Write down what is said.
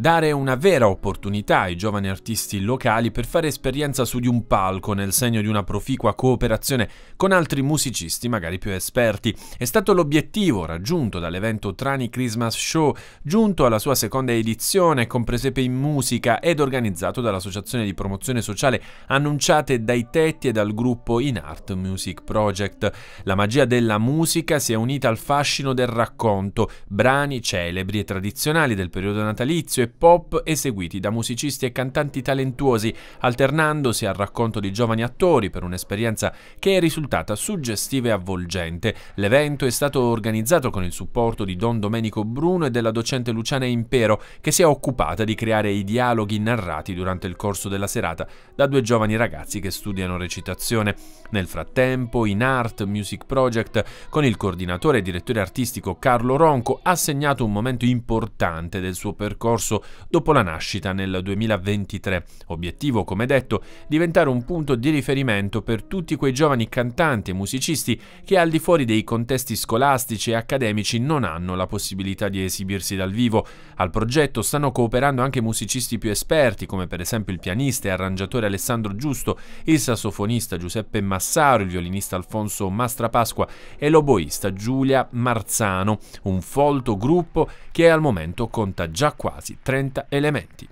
dare una vera opportunità ai giovani artisti locali per fare esperienza su di un palco nel segno di una proficua cooperazione con altri musicisti magari più esperti. È stato l'obiettivo raggiunto dall'evento Trani Christmas Show, giunto alla sua seconda edizione con presepe in musica ed organizzato dall'Associazione di Promozione Sociale Annunciate dai Tetti e dal gruppo In Art Music Project. La magia della musica si è unita al fascino del racconto, brani celebri e tradizionali del periodo natalizio e pop eseguiti da musicisti e cantanti talentuosi, alternandosi al racconto di giovani attori per un'esperienza che è risultata suggestiva e avvolgente. L'evento è stato organizzato con il supporto di Don Domenico Bruno e della docente Luciana Impero, che si è occupata di creare i dialoghi narrati durante il corso della serata da due giovani ragazzi che studiano recitazione. Nel frattempo, in Art Music Project, con il coordinatore e direttore artistico Carlo Ronco, ha segnato un momento importante del suo percorso basso dopo la nascita nel 2023. Obiettivo, come detto, diventare un punto di riferimento per tutti quei giovani cantanti e musicisti che al di fuori dei contesti scolastici e accademici non hanno la possibilità di esibirsi dal vivo. Al progetto stanno cooperando anche musicisti più esperti, come per esempio il pianista e arrangiatore Alessandro Giusto, il sassofonista Giuseppe Massaro, il violinista Alfonso Mastrapasqua e l'oboista Giulia Marzano, un folto gruppo che al momento conta già quasi 30 elementi.